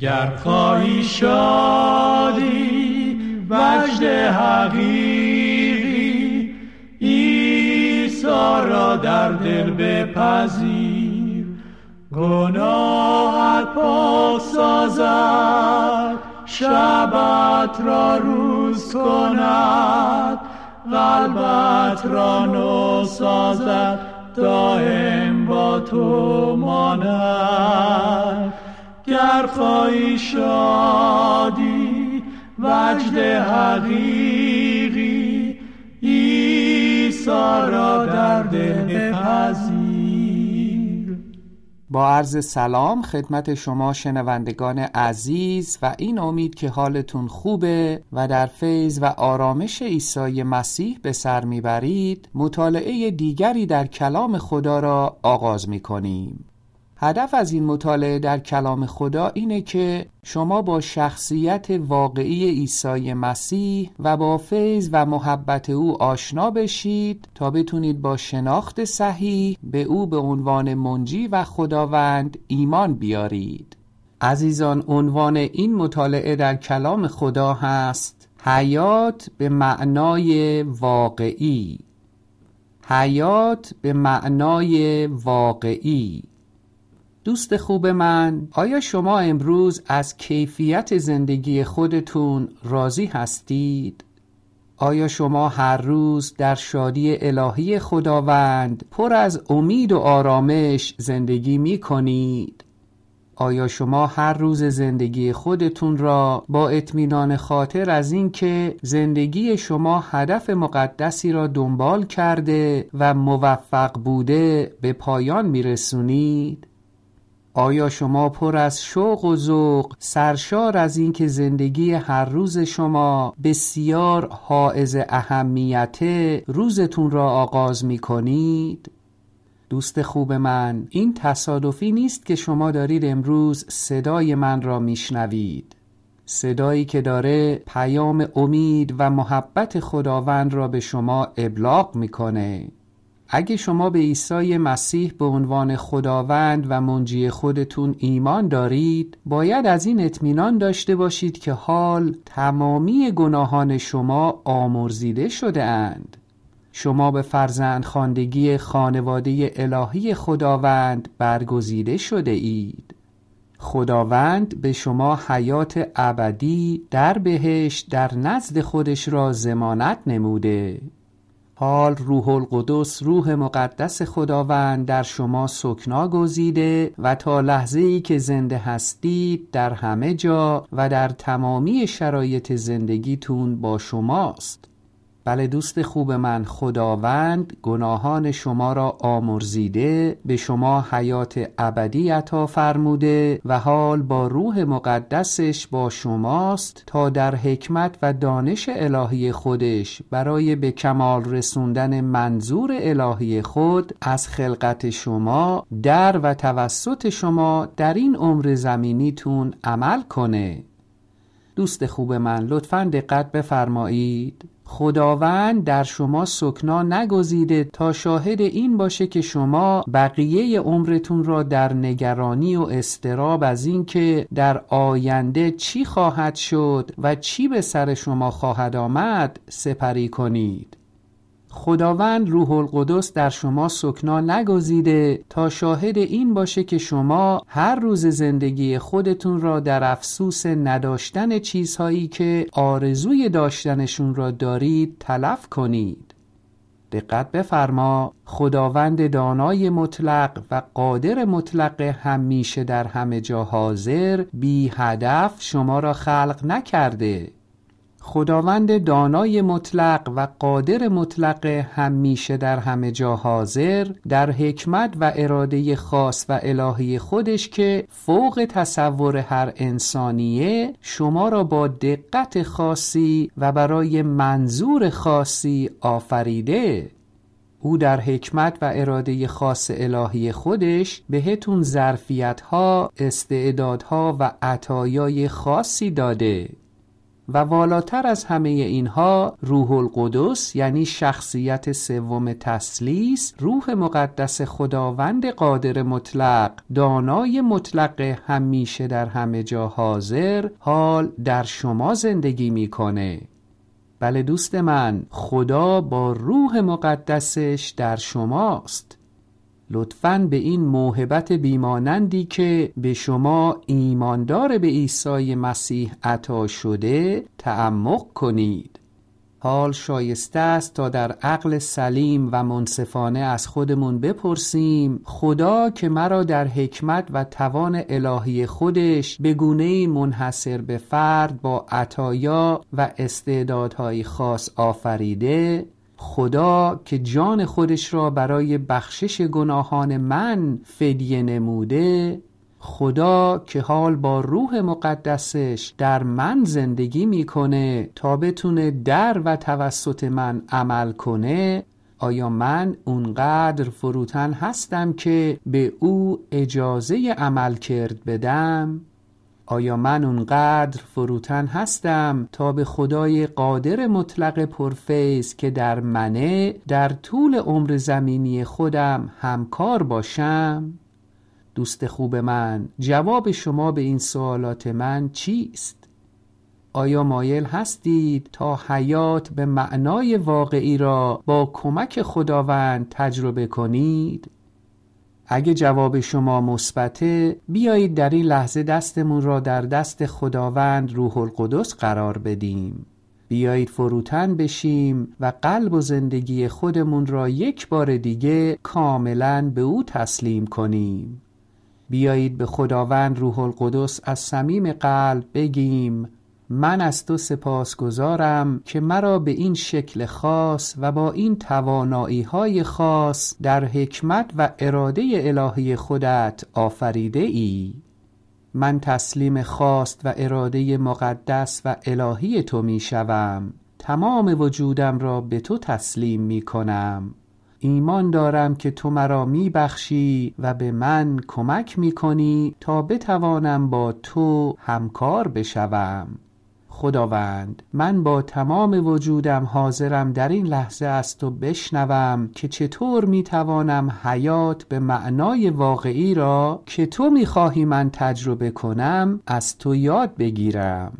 گر خواهی شادی وجد حقیقی عیسی را در دل بپذیر گناهت پاک سازد شبت را روز کند قلبت را نو سازد دائم با تو ماند گر خواهی شادی وجد حقیقی عیسی را در دل با عرض سلام خدمت شما شنوندگان عزیز و این امید که حالتون خوبه و در فیض و آرامش عیسی مسیح به سر میبرید مطالعه دیگری در کلام خدا را آغاز میکنیم هدف از این مطالعه در کلام خدا اینه که شما با شخصیت واقعی عیسی مسیح و با فیض و محبت او آشنا بشید تا بتونید با شناخت صحیح به او به عنوان منجی و خداوند ایمان بیارید. عزیزان عنوان این مطالعه در کلام خدا هست حیات به معنای واقعی حیات به معنای واقعی دوست خوب من آیا شما امروز از کیفیت زندگی خودتون راضی هستید؟ آیا شما هر روز در شادی الهی خداوند پر از امید و آرامش زندگی می کنید؟ آیا شما هر روز زندگی خودتون را با اطمینان خاطر از اینکه زندگی شما هدف مقدسی را دنبال کرده و موفق بوده به پایان می رسونید؟ آیا شما پر از شوق و ذوق سرشار از اینکه زندگی هر روز شما بسیار حائز اهمیت روزتون را آغاز می کنید؟ دوست خوب من این تصادفی نیست که شما دارید امروز صدای من را میشنوید صدایی که داره پیام امید و محبت خداوند را به شما ابلاغ میکنه اگه شما به عیسی مسیح به عنوان خداوند و منجی خودتون ایمان دارید باید از این اطمینان داشته باشید که حال تمامی گناهان شما آمرزیده شده اند شما به فرزند خاندگی خانواده الهی خداوند برگزیده شده اید خداوند به شما حیات ابدی در بهش در نزد خودش را زمانت نموده حال روح القدس روح مقدس خداوند در شما سکنا گزیده و تا لحظه ای که زنده هستید در همه جا و در تمامی شرایط زندگیتون با شماست بله دوست خوب من خداوند گناهان شما را آمرزیده به شما حیات ابدی عطا فرموده و حال با روح مقدسش با شماست تا در حکمت و دانش الهی خودش برای به کمال رسوندن منظور الهی خود از خلقت شما در و توسط شما در این عمر زمینیتون عمل کنه دوست خوب من لطفا دقت بفرمایید خداوند در شما سکنا نگزیده تا شاهد این باشه که شما بقیه عمرتون را در نگرانی و استراب از اینکه در آینده چی خواهد شد و چی به سر شما خواهد آمد سپری کنید خداوند روح القدس در شما سکنا نگزیده تا شاهد این باشه که شما هر روز زندگی خودتون را در افسوس نداشتن چیزهایی که آرزوی داشتنشون را دارید تلف کنید دقت بفرما خداوند دانای مطلق و قادر مطلق همیشه در همه جا حاضر بی هدف شما را خلق نکرده خداوند دانای مطلق و قادر مطلق همیشه در همه جا حاضر در حکمت و اراده خاص و الهی خودش که فوق تصور هر انسانیه شما را با دقت خاصی و برای منظور خاصی آفریده او در حکمت و اراده خاص الهی خودش بهتون ظرفیت ها، استعدادها و عطایای خاصی داده و والاتر از همه اینها روح القدس یعنی شخصیت سوم تسلیس روح مقدس خداوند قادر مطلق دانای مطلق همیشه در همه جا حاضر حال در شما زندگی میکنه بله دوست من خدا با روح مقدسش در شماست لطفا به این موهبت بیمانندی که به شما ایماندار به عیسی مسیح عطا شده تعمق کنید حال شایسته است تا در عقل سلیم و منصفانه از خودمون بپرسیم خدا که مرا در حکمت و توان الهی خودش به گونه منحصر به فرد با عطایا و استعدادهای خاص آفریده خدا که جان خودش را برای بخشش گناهان من فدیه نموده خدا که حال با روح مقدسش در من زندگی میکنه تا بتونه در و توسط من عمل کنه آیا من اونقدر فروتن هستم که به او اجازه عمل کرد بدم؟ آیا من اونقدر فروتن هستم تا به خدای قادر مطلق پرفیز که در منه در طول عمر زمینی خودم همکار باشم؟ دوست خوب من جواب شما به این سوالات من چیست؟ آیا مایل هستید تا حیات به معنای واقعی را با کمک خداوند تجربه کنید؟ اگه جواب شما مثبته بیایید در این لحظه دستمون را در دست خداوند روح القدس قرار بدیم بیایید فروتن بشیم و قلب و زندگی خودمون را یک بار دیگه کاملا به او تسلیم کنیم بیایید به خداوند روح القدس از صمیم قلب بگیم من از تو سپاس گذارم که مرا به این شکل خاص و با این توانایی های خاص در حکمت و اراده الهی خودت آفریده ای من تسلیم خواست و اراده مقدس و الهی تو می شوم تمام وجودم را به تو تسلیم می کنم ایمان دارم که تو مرا می بخشی و به من کمک می کنی تا بتوانم با تو همکار بشوم خداوند من با تمام وجودم حاضرم در این لحظه از تو بشنوم که چطور می توانم حیات به معنای واقعی را که تو می خواهی من تجربه کنم از تو یاد بگیرم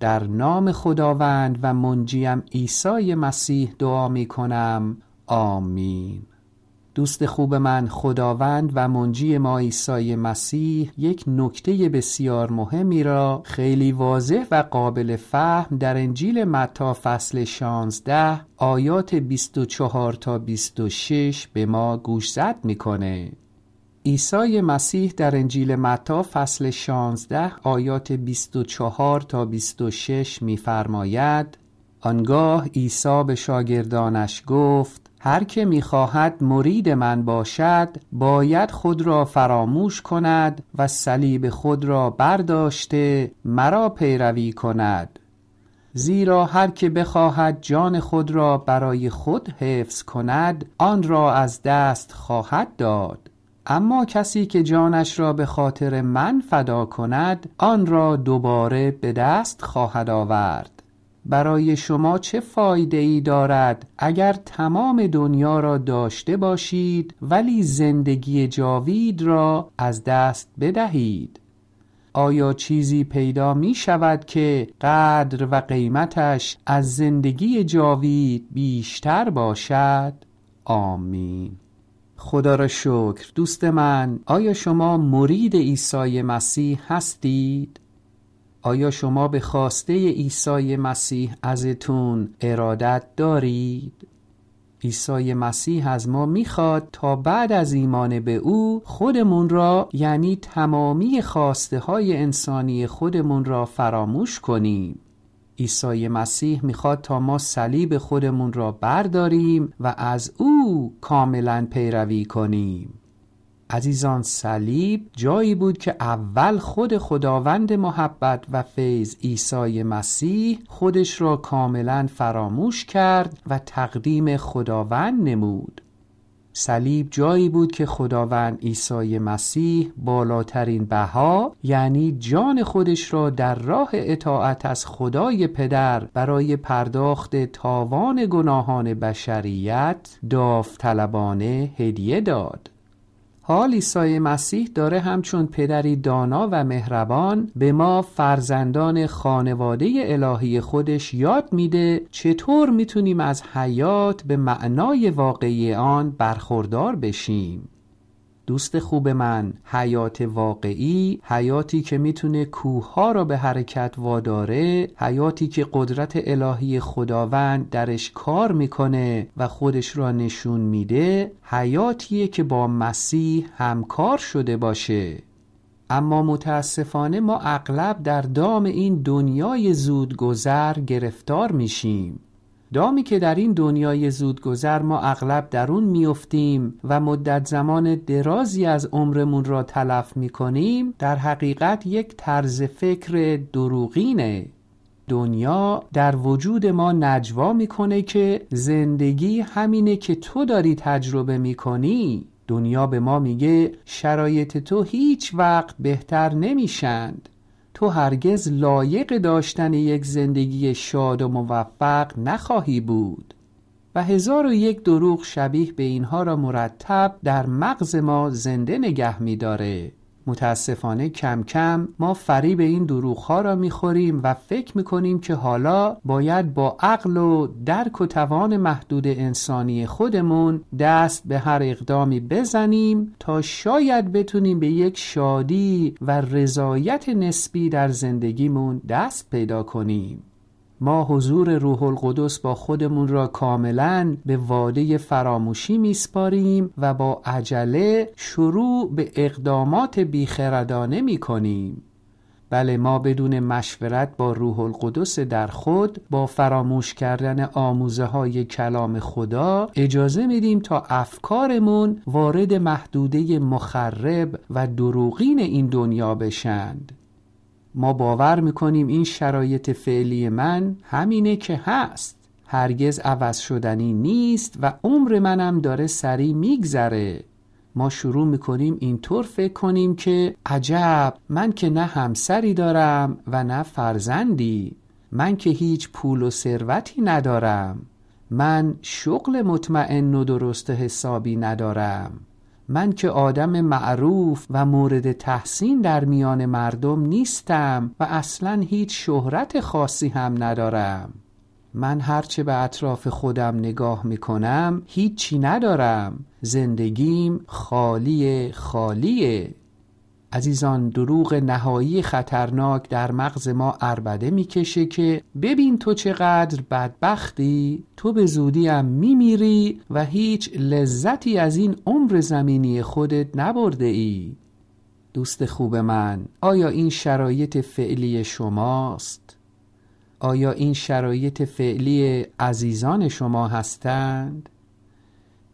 در نام خداوند و منجیم عیسی مسیح دعا می کنم آمین دوست خوب من خداوند و منجی ما عیسی مسیح یک نکته بسیار مهمی را خیلی واضح و قابل فهم در انجیل متا فصل 16 آیات 24 تا 26 به ما گوش گوشزد میکنه عیسی مسیح در انجیل متا فصل 16 آیات 24 تا 26 میفرماید آنگاه عیسی به شاگردانش گفت هر که میخواهد مرید من باشد باید خود را فراموش کند و صلیب خود را برداشته مرا پیروی کند زیرا هر که بخواهد جان خود را برای خود حفظ کند آن را از دست خواهد داد اما کسی که جانش را به خاطر من فدا کند آن را دوباره به دست خواهد آورد برای شما چه فایده ای دارد اگر تمام دنیا را داشته باشید ولی زندگی جاوید را از دست بدهید آیا چیزی پیدا می شود که قدر و قیمتش از زندگی جاوید بیشتر باشد؟ آمین خدا را شکر دوست من آیا شما مرید عیسی مسیح هستید؟ آیا شما به خواسته عیسی مسیح ازتون ارادت دارید؟ عیسی مسیح از ما میخواد تا بعد از ایمان به او خودمون را یعنی تمامی خواسته های انسانی خودمون را فراموش کنیم عیسی مسیح میخواد تا ما صلیب خودمون را برداریم و از او کاملا پیروی کنیم عزیزان صلیب جایی بود که اول خود خداوند محبت و فیض عیسی مسیح خودش را کاملا فراموش کرد و تقدیم خداوند نمود صلیب جایی بود که خداوند عیسی مسیح بالاترین بها یعنی جان خودش را در راه اطاعت از خدای پدر برای پرداخت تاوان گناهان بشریت داوطلبانه هدیه داد حال عیسی مسیح داره همچون پدری دانا و مهربان به ما فرزندان خانواده الهی خودش یاد میده چطور میتونیم از حیات به معنای واقعی آن برخوردار بشیم دوست خوب من حیات واقعی حیاتی که میتونه ها را به حرکت واداره حیاتی که قدرت الهی خداوند درش کار میکنه و خودش را نشون میده حیاتیه که با مسیح همکار شده باشه اما متاسفانه ما اغلب در دام این دنیای زودگذر گرفتار میشیم دامی که در این دنیای زودگذر ما اغلب در اون میافتیم و مدت زمان درازی از عمرمون را تلف میکنیم در حقیقت یک طرز فکر دروغینه دنیا در وجود ما نجوا میکنه که زندگی همینه که تو داری تجربه میکنی دنیا به ما میگه شرایط تو هیچ وقت بهتر نمیشند تو هرگز لایق داشتن یک زندگی شاد و موفق نخواهی بود و هزار و یک دروغ شبیه به اینها را مرتب در مغز ما زنده نگه می متاسفانه کم کم ما فریب این دروغها را میخوریم و فکر میکنیم که حالا باید با عقل و درک و توان محدود انسانی خودمون دست به هر اقدامی بزنیم تا شاید بتونیم به یک شادی و رضایت نسبی در زندگیمون دست پیدا کنیم ما حضور روح القدس با خودمون را کاملا به واده فراموشی میسپاریم و با عجله شروع به اقدامات بیخردانه کنیم بله ما بدون مشورت با روح القدس در خود با فراموش کردن آموزه های کلام خدا اجازه میدیم تا افکارمون وارد محدوده مخرب و دروغین این دنیا بشند ما باور میکنیم این شرایط فعلی من همینه که هست هرگز عوض شدنی نیست و عمر منم داره سریع میگذره ما شروع میکنیم اینطور فکر کنیم که عجب من که نه همسری دارم و نه فرزندی من که هیچ پول و ثروتی ندارم من شغل مطمئن و درست حسابی ندارم من که آدم معروف و مورد تحسین در میان مردم نیستم و اصلا هیچ شهرت خاصی هم ندارم من هرچه به اطراف خودم نگاه میکنم هیچی ندارم زندگیم خالی خالیه عزیزان دروغ نهایی خطرناک در مغز ما اربده میکشه که ببین تو چقدر بدبختی تو به زودی هم میمیری و هیچ لذتی از این عمر زمینی خودت نبرده ای دوست خوب من آیا این شرایط فعلی شماست؟ آیا این شرایط فعلی عزیزان شما هستند؟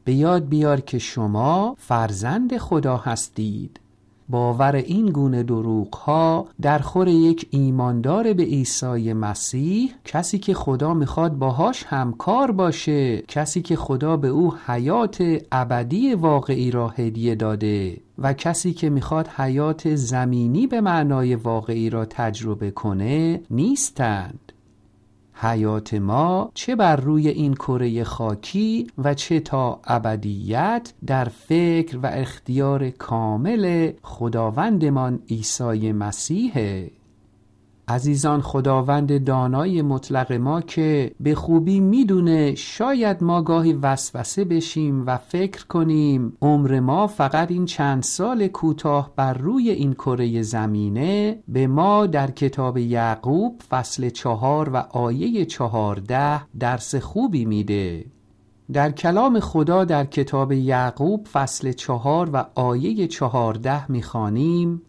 به یاد بیار که شما فرزند خدا هستید باور این گونه دروغ ها در خور یک ایماندار به عیسی مسیح کسی که خدا میخواد باهاش همکار باشه کسی که خدا به او حیات ابدی واقعی را هدیه داده و کسی که میخواد حیات زمینی به معنای واقعی را تجربه کنه نیستند حیات ما چه بر روی این کره خاکی و چه تا ابدیت در فکر و اختیار کامل خداوندمان عیسی مسیحه عزیزان خداوند دانای مطلق ما که به خوبی میدونه شاید ما گاهی وسوسه بشیم و فکر کنیم عمر ما فقط این چند سال کوتاه بر روی این کره زمینه به ما در کتاب یعقوب فصل چهار و آیه چهارده درس خوبی میده در کلام خدا در کتاب یعقوب فصل چهار و آیه چهارده میخوانیم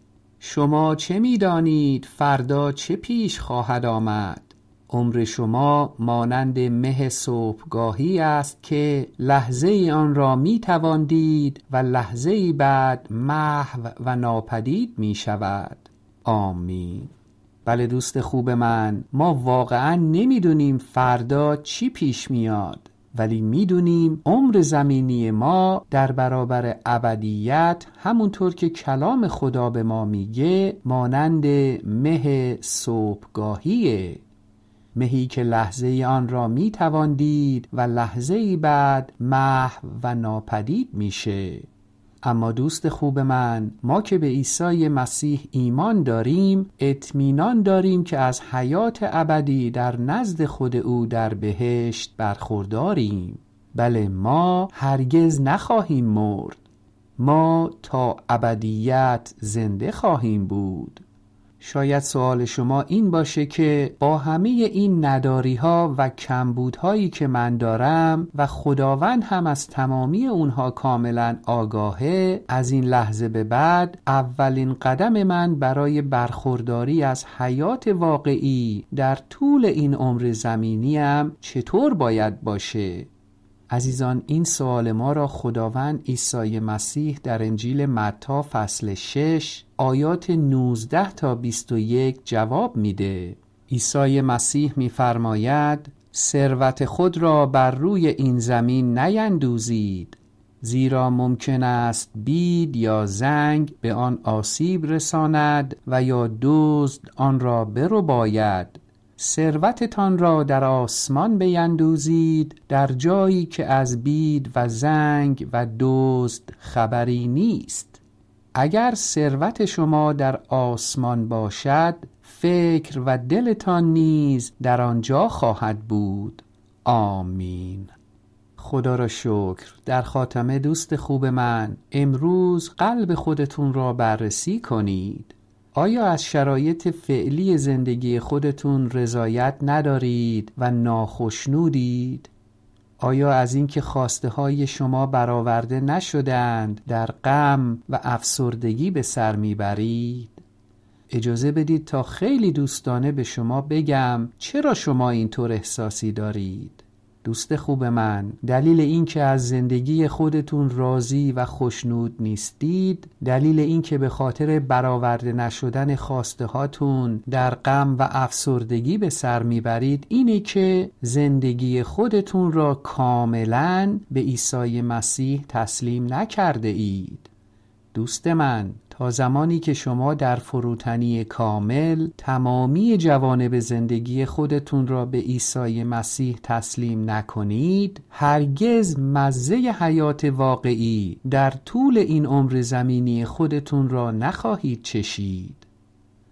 شما چه میدانید فردا چه پیش خواهد آمد عمر شما مانند مه صبحگاهی است که لحظه ای آن را می تواندید و لحظه ای بعد محو و ناپدید می شود آمین بله دوست خوب من ما واقعا نمیدونیم فردا چی پیش میاد ولی میدونیم عمر زمینی ما در برابر ابدیت همونطور که کلام خدا به ما میگه مانند مه صبحگاهیه مهی که لحظه آن را میتوان دید و لحظه بعد محو و ناپدید میشه اما دوست خوب من ما که به عیسی مسیح ایمان داریم اطمینان داریم که از حیات ابدی در نزد خود او در بهشت برخورداریم بله ما هرگز نخواهیم مرد ما تا ابدیت زنده خواهیم بود شاید سوال شما این باشه که با همه این نداری ها و کمبودهایی که من دارم و خداوند هم از تمامی اونها کاملا آگاهه از این لحظه به بعد اولین قدم من برای برخورداری از حیات واقعی در طول این عمر زمینیم چطور باید باشه عزیزان این سوال ما را خداوند عیسی مسیح در انجیل متا فصل 6 آیات 19 تا 21 جواب میده عیسی مسیح میفرماید ثروت خود را بر روی این زمین نیندوزید زیرا ممکن است بید یا زنگ به آن آسیب رساند و یا دزد آن را برو باید ثروتتان را در آسمان بیندوزید در جایی که از بید و زنگ و دزد خبری نیست اگر ثروت شما در آسمان باشد فکر و دلتان نیز در آنجا خواهد بود آمین خدا را شکر در خاتمه دوست خوب من امروز قلب خودتون را بررسی کنید آیا از شرایط فعلی زندگی خودتون رضایت ندارید و ناخشنودید؟ آیا از اینکه خواسته های شما برآورده نشدند در غم و افسردگی به سر میبرید؟ اجازه بدید تا خیلی دوستانه به شما بگم چرا شما اینطور احساسی دارید؟ دوست خوب من دلیل اینکه از زندگی خودتون راضی و خوشنود نیستید دلیل اینکه به خاطر برآورده نشدن خواسته هاتون در غم و افسردگی به سر میبرید اینه که زندگی خودتون را کاملا به عیسی مسیح تسلیم نکرده اید دوست من تا زمانی که شما در فروتنی کامل تمامی جوانب زندگی خودتون را به عیسی مسیح تسلیم نکنید هرگز مزه حیات واقعی در طول این عمر زمینی خودتون را نخواهید چشید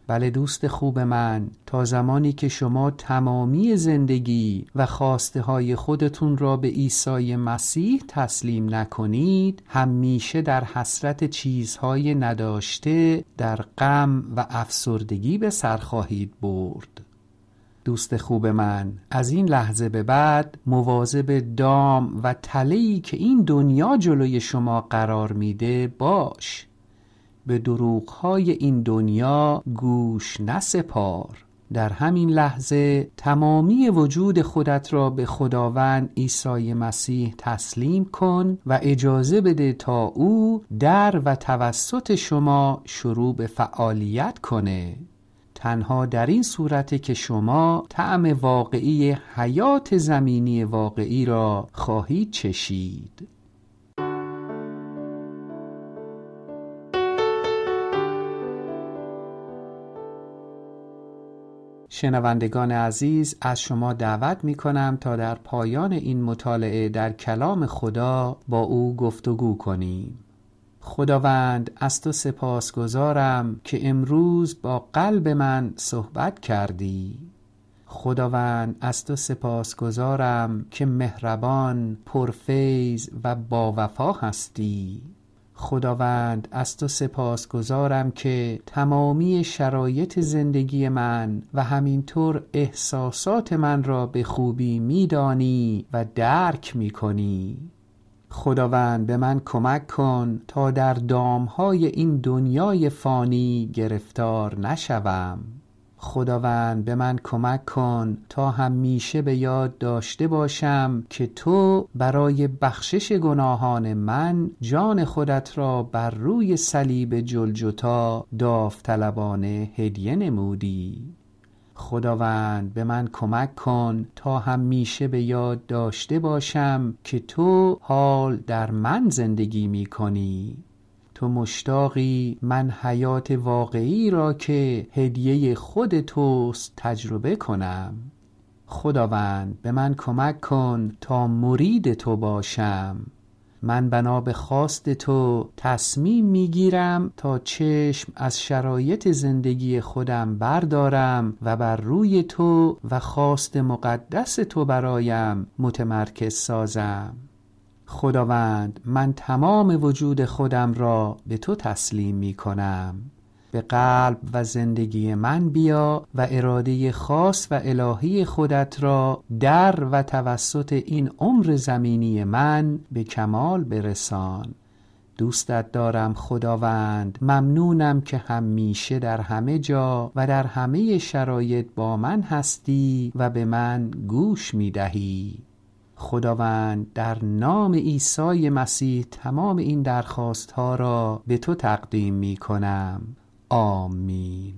بله دوست خوب من تا زمانی که شما تمامی زندگی و خواسته های خودتون را به عیسی مسیح تسلیم نکنید همیشه در حسرت چیزهای نداشته در غم و افسردگی به سر خواهید برد دوست خوب من از این لحظه به بعد مواظب دام و تلهی که این دنیا جلوی شما قرار میده باش به دروغهای این دنیا گوش نسپار در همین لحظه تمامی وجود خودت را به خداوند عیسی مسیح تسلیم کن و اجازه بده تا او در و توسط شما شروع به فعالیت کنه تنها در این صورت که شما طعم واقعی حیات زمینی واقعی را خواهید چشید شنوندگان عزیز از شما دعوت می کنم تا در پایان این مطالعه در کلام خدا با او گفتگو کنیم خداوند از تو سپاس گذارم که امروز با قلب من صحبت کردی خداوند از تو سپاس گذارم که مهربان پرفیز و باوفا هستی خداوند از تو سپاس گذارم که تمامی شرایط زندگی من و همینطور احساسات من را به خوبی میدانی و درک کنی. خداوند به من کمک کن تا در دامهای این دنیای فانی گرفتار نشوم خداوند به من کمک کن تا همیشه به یاد داشته باشم که تو برای بخشش گناهان من جان خودت را بر روی صلیب جلجتا داوطلبانه هدیه نمودی خداوند به من کمک کن تا همیشه به یاد داشته باشم که تو حال در من زندگی می کنی تو مشتاقی من حیات واقعی را که هدیه خود توست تجربه کنم خداوند به من کمک کن تا مرید تو باشم من بنا به خواست تو تصمیم میگیرم تا چشم از شرایط زندگی خودم بردارم و بر روی تو و خواست مقدس تو برایم متمرکز سازم خداوند من تمام وجود خودم را به تو تسلیم می کنم به قلب و زندگی من بیا و اراده خاص و الهی خودت را در و توسط این عمر زمینی من به کمال برسان دوستت دارم خداوند ممنونم که همیشه در همه جا و در همه شرایط با من هستی و به من گوش می دهی خداوند در نام عیسی مسیح تمام این درخواست ها را به تو تقدیم می کنم آمین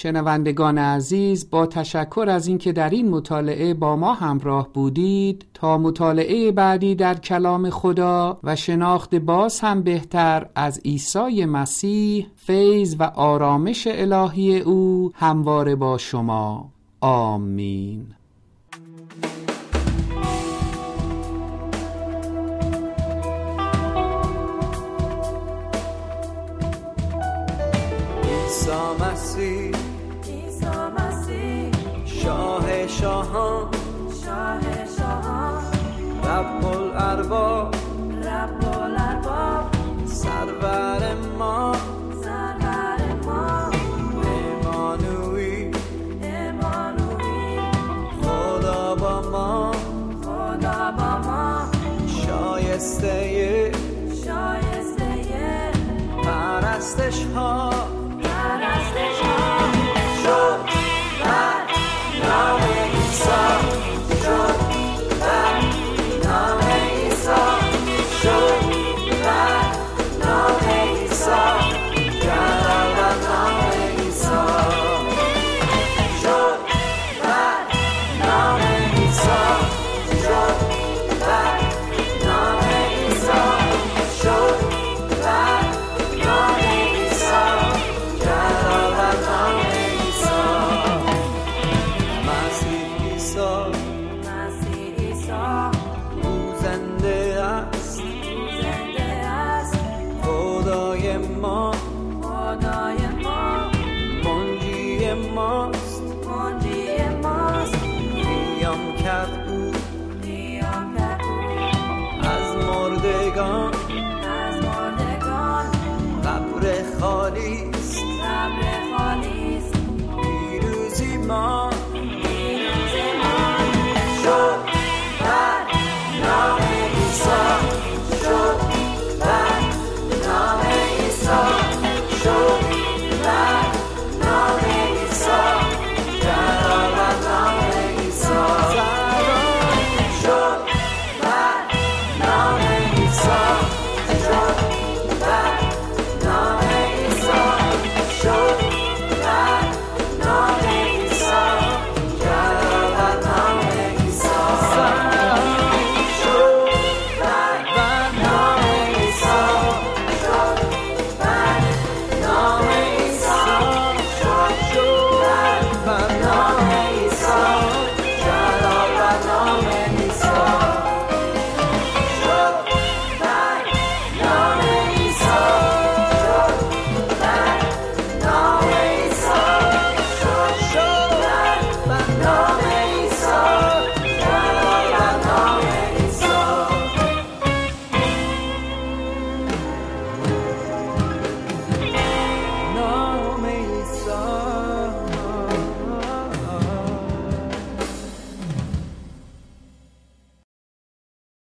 شنوندگان عزیز با تشکر از اینکه در این مطالعه با ما همراه بودید تا مطالعه بعدی در کلام خدا و شناخت باز هم بهتر از عیسی مسیح فیض و آرامش الهی او همواره با شما آمین home. Oh.